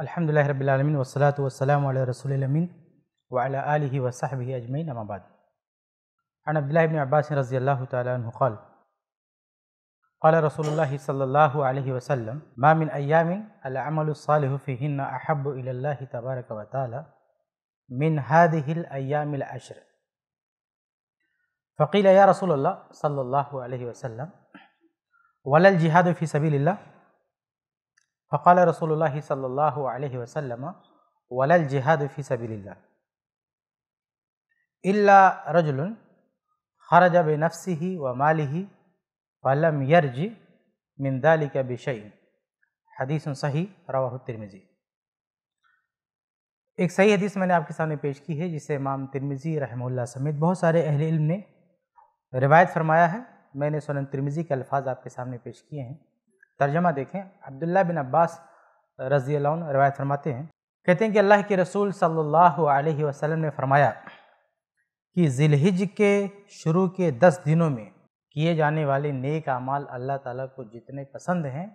الحمد لله رب العالمين والصلاة والسلام على رسول الأمين وعلى آله وصحبه أجمعين أما بعد عن عبد الله بن عباس رضي الله تعالى عنه قال قال رسول الله صلى الله عليه وسلم ما من أيام العمل الصالح فيهن أحب إلى الله تبارك وتعالى من هذه الأيام العشر فقيل يا رسول الله صلى الله عليه وسلم ولا الجهاد في سبيل الله فقال رسول الله صلى الله عليه وسلم ولا الجهاد في سبيل الله बेनफ़सी رجل خرج بنفسه وماله فلم يرج من ذلك بشيء حديث صحيح رواه الترمذي एक सही हदीस मैंने आपके सामने पेश की है जिसे इमाम तिरमिज़ी रहमुल्ला समेत बहुत सारे अहल इल्म ने रिवायत फरमाया है मैंने सोन तिरमिज़ी के अल्फाज आपके सामने पेश किए हैं तर्जमा देखें अब्दुल्ला बिन अब्बास रजी रवायत फरमाते हैं कहते हैं कि अल्लाह के रसूल अलैहि वसल्लम ने फरमाया कि जिलहिज के शुरू के दस दिनों में किए जाने वाले नेक अमाल अल्लाह ताला को जितने पसंद हैं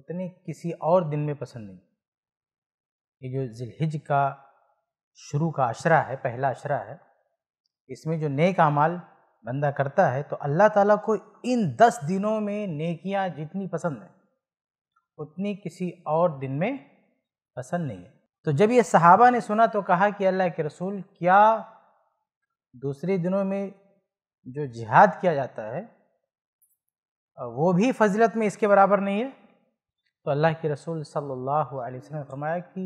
उतने किसी और दिन में पसंद नहीं ये जो जिलहिज का शुरू का अशरा है पहला अशरा है इसमें जो नेक अमाल बंदा करता है तो अल्लाह ताला को इन दस दिनों में नेकियां जितनी पसंद हैं उतनी किसी और दिन में पसंद नहीं है तो जब ये सहाबा ने सुना तो कहा कि अल्लाह के रसूल क्या दूसरे दिनों में जो जिहाद किया जाता है वो भी फजीलत में इसके बराबर नहीं है तो अल्लाह के रसूल सल्लल्लाहु अलैहि वसल्लम ने फरमाया कि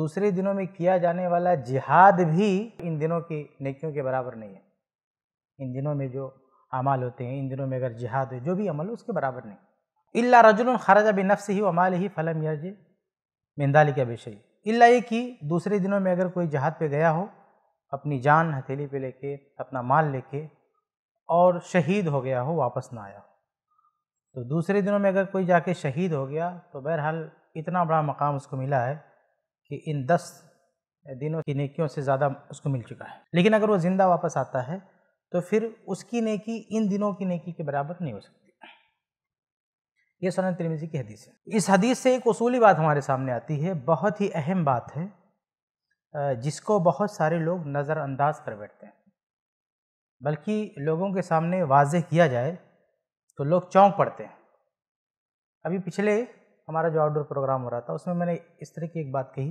दूसरे दिनों में किया जाने वाला जिहाद भी इन दिनों की नेकियों के बराबर नहीं है इन दिनों में जो अमाल होते हैं इन दिनों में अगर जिहाद है जो भी अमल हो उसके बराबर नहीं इल्ला रजुल खराजा बिन नफ्स ही अमाल ही फ़लम यर्ज मंदाली का विषय इल्ला ये कि दूसरे दिनों में अगर कोई जहाद पे गया हो अपनी जान हथेली पे लेके अपना माल लेके और शहीद हो गया हो वापस ना आया तो दूसरे दिनों में अगर कोई जाके शहीद हो गया तो बहरहाल इतना बड़ा मकाम उसको मिला है कि इन दस दिनों की नेकियों से ज़्यादा उसको मिल चुका है लेकिन अगर वो ज़िंदा वापस आता है तो फिर उसकी नेकी इन दिनों की नेकी के बराबर नहीं हो सकती ये सोन त्रिवेदी की हदीस है इस हदीस से एक उसूली बात हमारे सामने आती है बहुत ही अहम बात है जिसको बहुत सारे लोग नज़रअंदाज कर बैठते हैं बल्कि लोगों के सामने वाज किया जाए तो लोग चौंक पड़ते हैं अभी पिछले हमारा जो आउटडोर प्रोग्राम हो रहा था उसमें मैंने इस तरह की एक बात कही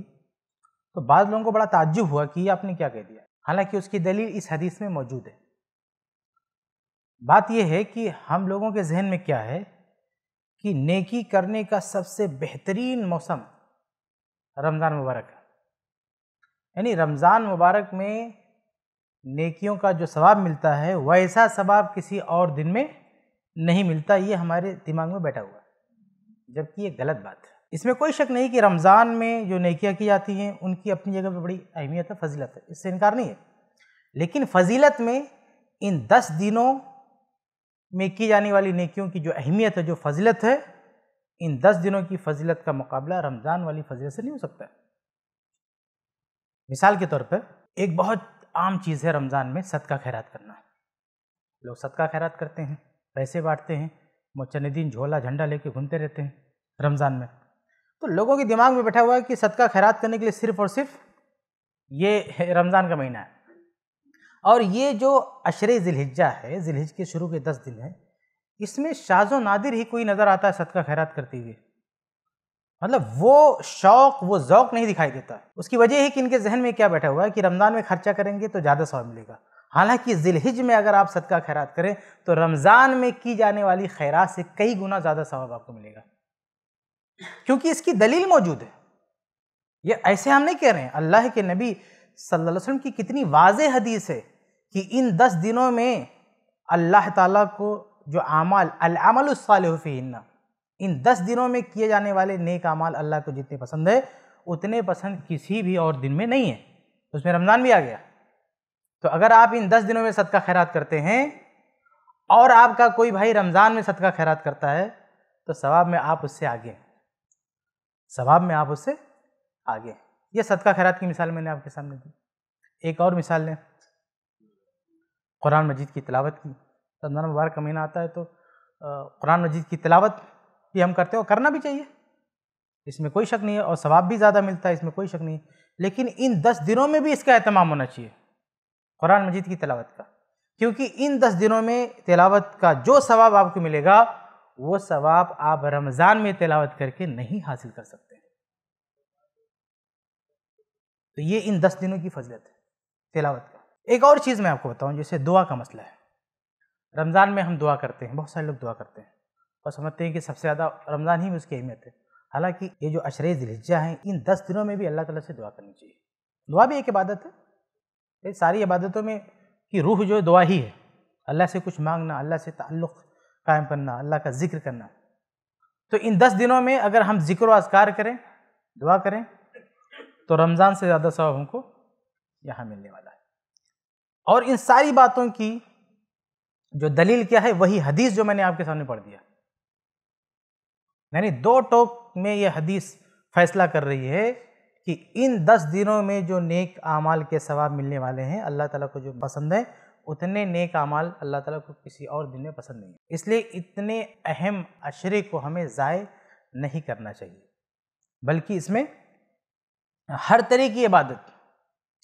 तो बाद लोगों को बड़ा ताज्जुब हुआ कि आपने क्या कह दिया हालांकि उसकी दलील इस हदीस में मौजूद है बात यह है कि हम लोगों के जहन में क्या है कि नेकी करने का सबसे बेहतरीन मौसम रमज़ान मुबारक है यानी रमज़ान मुबारक में नेकियों का जो सवाब मिलता है वैसा सवाब किसी और दिन में नहीं मिलता ये हमारे दिमाग में बैठा हुआ है जबकि ये गलत बात है इसमें कोई शक नहीं कि रमज़ान में जो नेकियाँ की जाती हैं उनकी अपनी जगह पर बड़ी अहमियत है फजीलत है इससे इनकार नहीं है लेकिन फजीलत में इन दस दिनों में की जाने वाली नेकियों की जो अहमियत है जो फजीलत है इन दस दिनों की फजीलत का मुकाबला रमज़ान वाली फजीलत से नहीं हो सकता मिसाल के तौर पर एक बहुत आम चीज़ है रमज़ान में सदका खैरात करना लोग सदका खैरात करते हैं पैसे बांटते हैं दिन झोला झंडा लेके घूमते रहते हैं रमज़ान में तो लोगों के दिमाग में बैठा हुआ है कि सदका खैरात करने के लिए सिर्फ़ और सिर्फ ये रमज़ान का महीना है और ये जो अशर ज़िलहिजा है ज़िलहिज के शुरू के दस दिन है इसमें शाजो नादिर ही कोई नज़र आता है सदका खैरात करते हुए मतलब वो शौक वो जौक नहीं दिखाई देता है उसकी वजह है कि इनके जहन में क्या बैठा हुआ है कि रमज़ान में खर्चा करेंगे तो ज़्यादा सौ मिलेगा हालांकि ज़िलहिज में अगर आप सदका खैरात करें तो रमज़ान में की जाने वाली खैरात से कई गुना ज़्यादा सवाब आपको मिलेगा क्योंकि इसकी दलील मौजूद है ये ऐसे हम नहीं कह रहे हैं अल्लाह के नबी सल्लल्लाहु अलैहि वसल्लम की कितनी वाज हदीस है कि इन दस दिनों में अल्लाह ताला को जो आमाल अमल इन दस दिनों में किए जाने वाले नेक आमाल अल्लाह को जितने पसंद है उतने पसंद किसी भी और दिन में नहीं है तो उसमें रमज़ान भी आ गया तो अगर आप इन दस दिनों में सदका खैरात करते हैं और आपका कोई भाई रमज़ान में सदका खैरात करता है तो सवाब में आप उससे आगे सवाब में आप उससे आगे ये सदका खैरात की मिसाल मैंने आपके सामने दी एक और मिसाल लें कुरान मजीद की तलावत की रमज़ान मुबारक का महीना आता है तो कुरान मजीद की तलावत भी हम करते हैं और करना भी चाहिए इसमें कोई शक नहीं है और सवाब भी ज़्यादा मिलता है इसमें कोई शक नहीं है लेकिन इन दस दिनों में भी इसका अहतमाम होना चाहिए कुरान मजीद की तलावत का क्योंकि इन दस दिनों में तिलावत का जो सवाब आपको मिलेगा वो सवाब आप रमज़ान में तिलावत करके नहीं हासिल कर सकते तो ये इन दस दिनों की फजलत है तिलावत का एक और चीज़ मैं आपको बताऊँ जैसे दुआ का मसला है रमज़ान में हम दुआ करते हैं बहुत सारे लोग दुआ करते हैं और समझते हैं कि सबसे ज़्यादा रमज़ान ही में उसकी अहमियत है हालांकि ये जो अशरे दिलहिजा हैं इन दस दिनों में भी अल्लाह तला से दुआ करनी चाहिए दुआ भी एक इबादत है ये सारी इबादतों में कि रूह जो है दुआ ही है अल्लाह से कुछ मांगना अल्लाह से ताल्लुक़ कायम करना अल्लाह का जिक्र करना तो इन दस दिनों में अगर हम जिक्र असकार करें दुआ करें तो रमज़ान से ज़्यादा सवाब हमको यहाँ मिलने वाला है और इन सारी बातों की जो दलील क्या है वही हदीस जो मैंने आपके सामने पढ़ दिया यानी दो टोक में यह हदीस फैसला कर रही है कि इन दस दिनों में जो नेक आमाल के सवाब मिलने वाले हैं अल्लाह ताला को जो पसंद है उतने नेक आमाल अल्लाह ताला को किसी और दिन में पसंद नहीं है इसलिए इतने अहम अशरे को हमें ज़ाय नहीं करना चाहिए बल्कि इसमें हर तरह की इबादत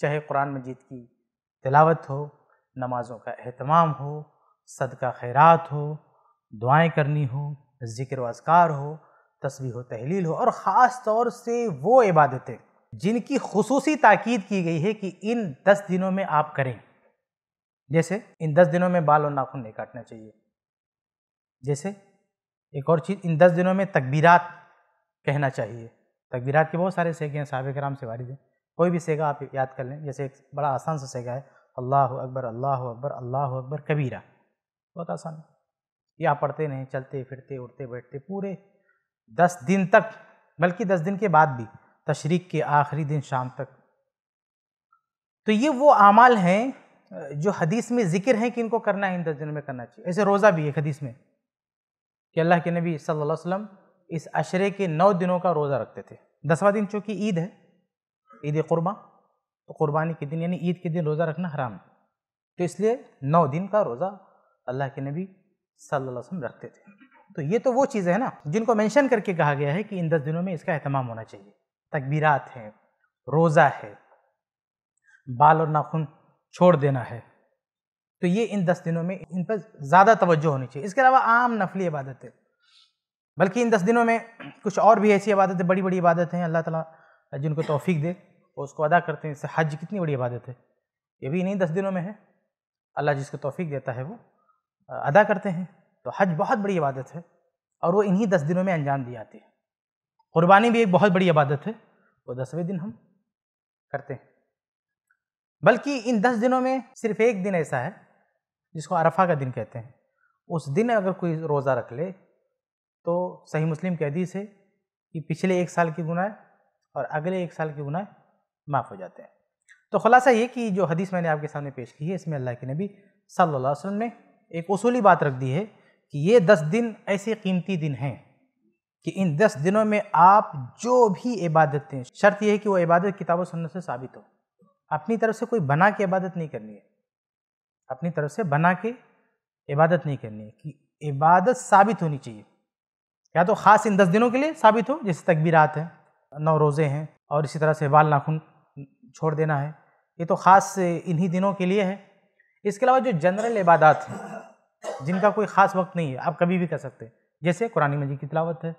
चाहे कुरान मजीद की तिलावत हो नमाज़ों का अहतमाम हो सदका खैरात हो दुआएं करनी हो ज़िक्र अजकार हो तस्वीर हो तहलील हो और ख़ास तौर से वो इबादतें जिनकी खसूसी ताक़ीद की गई है कि इन दस दिनों में आप करें जैसे इन दस दिनों में बाल और नाखून नहीं काटना चाहिए जैसे एक और चीज़ इन दस दिनों में तकबीरात कहना चाहिए तकबीरात के बहुत सारे सेगे हैं साहब कराम से वारिद हैं कोई भी सेगा आप याद कर लें जैसे एक बड़ा आसान सा सेगा है अल्लाह अकबर अल्लाह अकबर अल्लाह अकबर कबीरा बहुत आसान या पढ़ते नहीं चलते फिरते उठते बैठते पूरे दस दिन तक बल्कि दस दिन के बाद भी तशरीक के आखिरी दिन शाम तक तो ये वो अमाल हैं जो हदीस में ज़िक्र हैं कि इनको करना है इन दस दिनों में करना चाहिए ऐसे रोज़ा भी है हदीस में कि अल्लाह के नबी सल्लल्लाहु अलैहि वसल्लम इस अशरे के नौ दिनों का रोज़ा रखते थे दसवा दिन चूँकि ईद है ईद कुर्बा तो कुर्बानी के दिन यानी ईद के दिन रोज़ा रखना हराम है तो इसलिए नौ दिन का रोज़ा अल्लाह के नबी सल्लल्लाहु अलैहि वसल्लम रखते थे तो ये तो वो चीज़ें हैं ना जिनको मेंशन करके कहा गया है कि इन दस दिनों में इसका अहतमाम होना चाहिए तकबीरात हैं रोज़ा है बाल और नाखून छोड़ देना है तो ये इन दस दिनों में इन पर ज़्यादा तवज्जो होनी चाहिए इसके अलावा आम नफली इबादतें बल्कि इन दस दिनों में कुछ और भी ऐसी इबादतें बड़ी बड़ी इबादतें हैं अल्लाह ताला जिनको तौफीक दे और उसको अदा करते हैं इससे हज कितनी बड़ी इबादत है ये भी इन्हीं दस दिनों में है अल्लाह जिसको तोफ़ी देता है वो अदा करते हैं तो हज बहुत बड़ी इबादत है और वो इन्हीं दस दिनों में अंजाम दी जाती है क़ुरबानी भी एक बहुत बड़ी इबादत है वो दसवें दिन हम करते हैं बल्कि इन दस दिनों में सिर्फ एक दिन ऐसा है जिसको अरफा का दिन कहते हैं उस दिन अगर कोई रोज़ा रख ले तो सही मुस्लिम कैदी से कि पिछले एक साल की गुनाह और अगले एक साल की गुनाह माफ़ हो जाते हैं तो खुलासा ये कि जो हदीस मैंने आपके सामने पेश की है इसमें अल्लाह के नबी सल्लल्लाहु अलैहि वसल्लम ने एक उसूली बात रख दी है कि ये दस दिन ऐसे कीमती दिन हैं कि इन दस दिनों में आप जो भी इबादतें शर्त यह है कि वो इबादत किताब सुन्नत से साबित हो अपनी तरफ से कोई बना के इबादत नहीं करनी है अपनी तरफ से बना के इबादत नहीं करनी है कि इबादत साबित होनी चाहिए या तो ख़ास इन दस दिनों के लिए साबित हो जैसे तकबीरात हैं नौ रोज़े हैं और इसी तरह से बाल नाखून छोड़ देना है ये तो ख़ास इन्हीं दिनों के लिए है इसके अलावा जो जनरल इबादत हैं जिनका कोई ख़ास वक्त नहीं है आप कभी भी कर सकते हैं जैसे कुरानी मजीद की तलावत है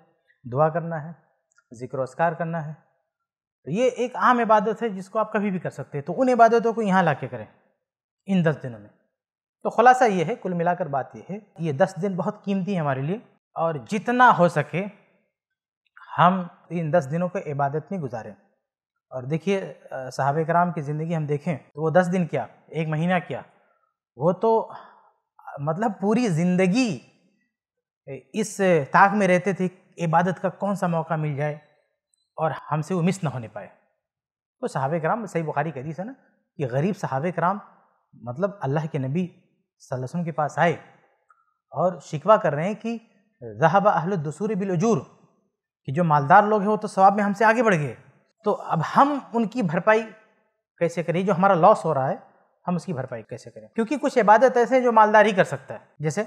दुआ करना है जिक्र असकार करना है तो ये एक आम इबादत है जिसको आप कभी भी कर सकते हैं तो उन इबादतों को यहाँ ला के करें इन दस दिनों में तो खुलासा ये है कुल मिलाकर बात ये है ये दस दिन बहुत कीमती है हमारे लिए और जितना हो सके हम इन दस दिनों को इबादत में गुजारें और देखिए साहब कराम की ज़िंदगी हम देखें तो वो दस दिन क्या एक महीना क्या वो तो मतलब पूरी ज़िंदगी इस ताक में रहते थे इबादत का कौन सा मौका मिल जाए और हमसे वो मिस ना होने पाए तो साहब कराम सही बुखारी कह दी है ना कि गरीब साहब कराम मतलब अल्लाह के नबी वसल्लम के पास आए और शिकवा कर रहे हैं कि जहाबा अहल दसूर बिलजूर कि जो मालदार लोग हैं वो तो स्वाब में हमसे आगे बढ़ गए तो अब हम उनकी भरपाई कैसे करें जो हमारा लॉस हो रहा है हम उसकी भरपाई कैसे करें क्योंकि कुछ इबादत ऐसे हैं जो मालदारी कर सकता है जैसे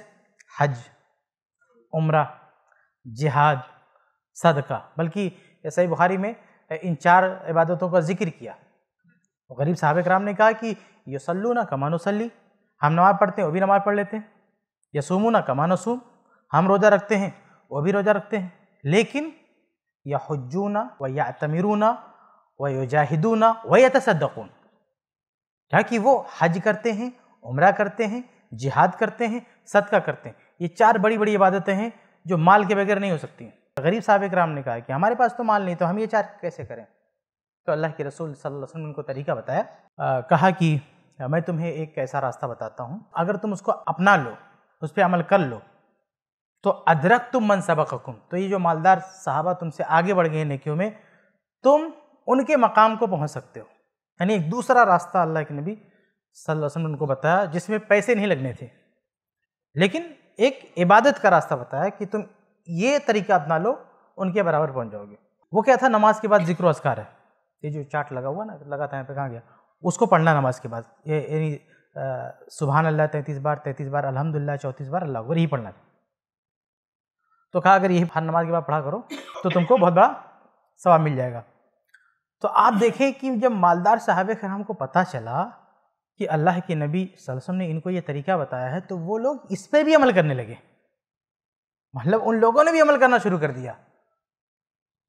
हज उम्र जिहाद सदका बल्कि सही बुखारी में इन चार इबादतों का जिक्र किया गरीब साहब कराम ने कहा कि यसल्लू ना कमानो सली हम नमाज़ पढ़ते हैं वो भी नमाज़ पढ़ लेते हैं यसूमू ना कमानो सूम हम रोज़ा रखते हैं वो भी रोज़ा रखते हैं लेकिन यहजून व या यातमिरून व ना व क्या कि वो हज करते हैं उम्र करते हैं जिहाद करते हैं सदका करते हैं ये चार बड़ी बड़ी इबादतें हैं जो माल के बगैर नहीं हो सकती गरीब साहब कराम ने कहा कि हमारे पास तो माल नहीं तो हम ये चार कैसे करें तो अल्लाह के रसूल सल्लल्लाहु अलैहि वसल्लम ने उनको तरीका बताया आ, कहा कि मैं तुम्हें एक ऐसा रास्ता बताता हूँ अगर तुम उसको अपना लो उस पर अमल कर लो तो अदरक तुम मन सबक तो ये जो मालदार साहबा तुमसे आगे बढ़ गए नेकियों में तुम उनके मकाम को पहुंच सकते हो यानी एक दूसरा रास्ता अल्लाह के नबी सल्लल्लाहु अलैहि वसल्लम ने उनको बताया जिसमें पैसे नहीं लगने थे लेकिन एक इबादत का रास्ता बताया कि तुम ये तरीका अपना लो उनके बराबर पहुँच जाओगे वो क्या था नमाज के बाद जिक्र असकार है ये जो चार्ट लगा हुआ ना लगा था यहाँ पे कहाँ गया उसको पढ़ना नमाज के बाद ये यानी सुबहान अल्लाह तैंतीस बार तैंतीस बार अलहमदिल्ला चौंतीस बार अल्लाह यही पढ़ना था तो कहा अगर यही फार नमाज के बाद पढ़ा करो तो तुमको बहुत बड़ा सवाब मिल जाएगा तो आप देखें कि जब मालदार साहब कराम को पता चला कि अल्लाह के नबी सलसम ने इनको ये तरीका बताया है तो वो लोग इस पर भी अमल करने लगे मतलब उन लोगों ने भी अमल करना शुरू कर दिया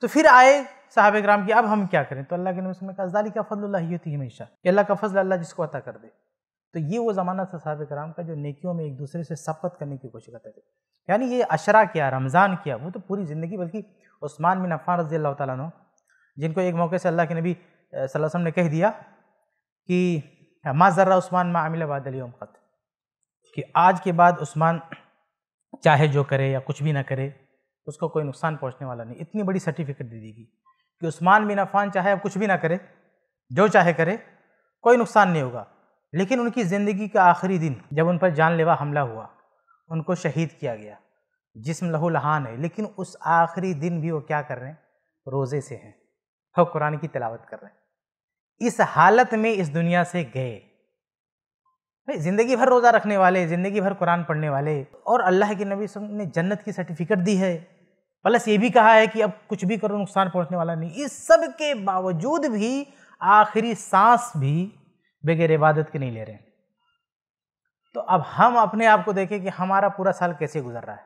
तो फिर आए साहब कराम की अब हम क्या करें तो अल्लाह के नबी ने कहा का फजल ही होती हमेशा कि अल्लाह का फजल अल्लाह जिसको अता कर दे तो ये वो ज़माना था साहब कराम का जो नेकियों में एक दूसरे से सफ़त करने की कोशिश करते थे यानी ये अशरा किया रमज़ान किया वो तो पूरी ज़िंदगी बल्कि उस्मान बिन अफ़ान रजी अल्लाह तु जिनको एक मौके से अल्लाह के नबी वसम ने कह दिया कि माँ ज़र्रा उस्मान माँ आमिल बादलीम ख़त कि आज के बाद उस्मान चाहे जो करे या कुछ भी ना करे उसको कोई नुकसान पहुँचने वाला नहीं इतनी बड़ी सर्टिफिकेट दे दी गई कि उस्मान बिन अफ़ान चाहे अब कुछ भी ना करे जो चाहे करे कोई नुकसान नहीं होगा लेकिन उनकी ज़िंदगी का आखिरी दिन जब उन पर जानलेवा हमला हुआ उनको शहीद किया गया जिसम लहू लहान है लेकिन उस आखिरी दिन भी वो क्या कर रहे हैं रोज़े से हैं और कुरान की तलावत कर रहे हैं इस हालत में इस दुनिया से गए भाई ज़िंदगी भर रोज़ा रखने वाले ज़िंदगी भर कुरान पढ़ने वाले और अल्लाह के नबी ने जन्नत की सर्टिफिकेट दी है प्लस ये भी कहा है कि अब कुछ भी करो नुकसान पहुंचने वाला नहीं इस सब के बावजूद भी आखिरी सांस भी बगैर इबादत के नहीं ले रहे हैं तो अब हम अपने आप को देखें कि हमारा पूरा साल कैसे गुजर रहा है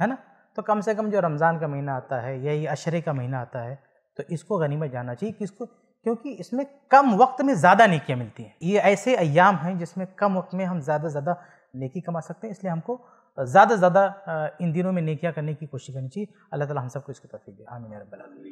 है ना तो कम से कम जो रमज़ान का महीना आता है या ये अशरे का महीना आता है तो इसको गनीमत जानना जाना चाहिए किसको क्योंकि इसमें कम वक्त में ज़्यादा नेकियाँ मिलती हैं ये ऐसे अयाम हैं जिसमें कम वक्त में हम ज़्यादा से ज़्यादा नेकी कमा सकते हैं इसलिए हमको ज़्यादा से ज़्यादा इन दिनों में नेकियाँ करने की कोशिश करनी चाहिए अल्लाह ताला हम सबको इसकी तफी दे आमीन रब्बल